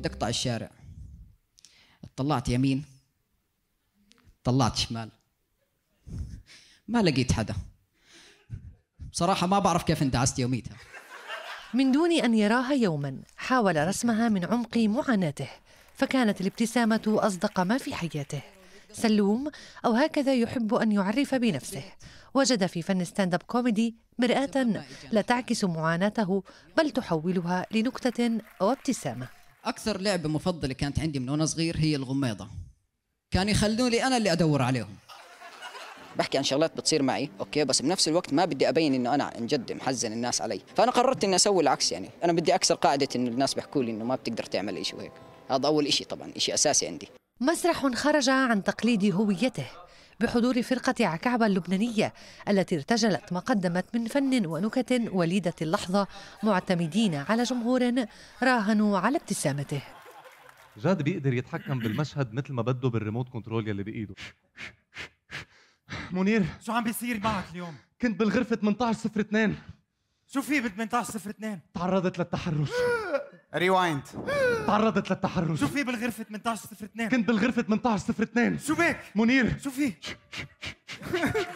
بدي اقطع الشارع طلعت يمين طلعت شمال ما لقيت حدا بصراحة ما بعرف كيف اندعست يوميتها من دون أن يراها يوما حاول رسمها من عمق معاناته فكانت الابتسامة أصدق ما في حياته سلوم أو هكذا يحب أن يعرف بنفسه وجد في فن ستاند اب كوميدي مرآة لا تعكس معاناته بل تحولها لنكتة وابتسامة اكثر لعبه مفضله كانت عندي من وانا صغير هي الغميضه كان يخلوني انا اللي ادور عليهم بحكي عن شغلات بتصير معي اوكي بس بنفس الوقت ما بدي ابين انه انا عن جد محزن الناس علي فانا قررت اني اسوي العكس يعني انا بدي اكسر قاعده انه الناس بيحكوا لي انه ما بتقدر تعمل شيء وهيك هذا اول شيء طبعا شيء اساسي عندي مسرح خرج عن تقليد هويته بحضور فرقة عكعبة اللبنانية التي ارتجلت ما قدمت من فن ونكت وليدة اللحظة معتمدين على جمهور راهنوا على ابتسامته جاد بيقدر يتحكم بالمشهد مثل ما بده بالريموت كنترول يلي بايده منير شو عم بيصير معك اليوم؟ كنت بالغرفة 18 02 شو في بال 18 02 تعرضت للتحرش ريوايند تعرضت للتحرش شو في بالغرفة 18 كنت بالغرفة 18 شو بك؟ منير شو في؟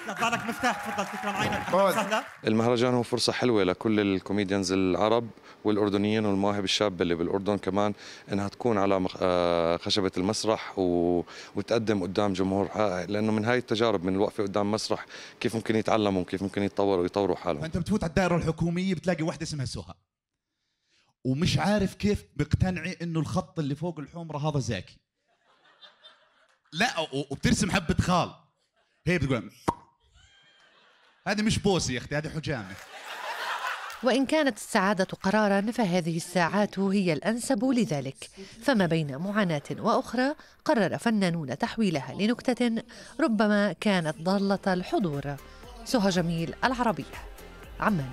نطلع لك مفتاح تفضل تكرم عينك سهلة المهرجان هو فرصة حلوة لكل الكوميديانز العرب والأردنيين والمواهب الشابة اللي بالأردن كمان إنها تكون على آه، خشبة المسرح و... وتقدم قدام جمهور لأنه من هاي التجارب من الوقفة قدام مسرح كيف ممكن يتعلموا كيف ممكن يتطوروا ويطوروا حالهم أنت بتفوت على الدائرة الحكومية بتلاقي وحدة اسمها سهى ومش عارف كيف مقتنعي انه الخط اللي فوق الحمره هذا زاكي لا وبترسم حبه خال هي بتقول هذه مش بوسي يا اختي هذه حجامه وإن كانت السعادة قرارا فهذه الساعات هي الأنسب لذلك فما بين معاناة وأخرى قرر فنانون تحويلها لنكتة ربما كانت ضالة الحضور سهى جميل العربية عمان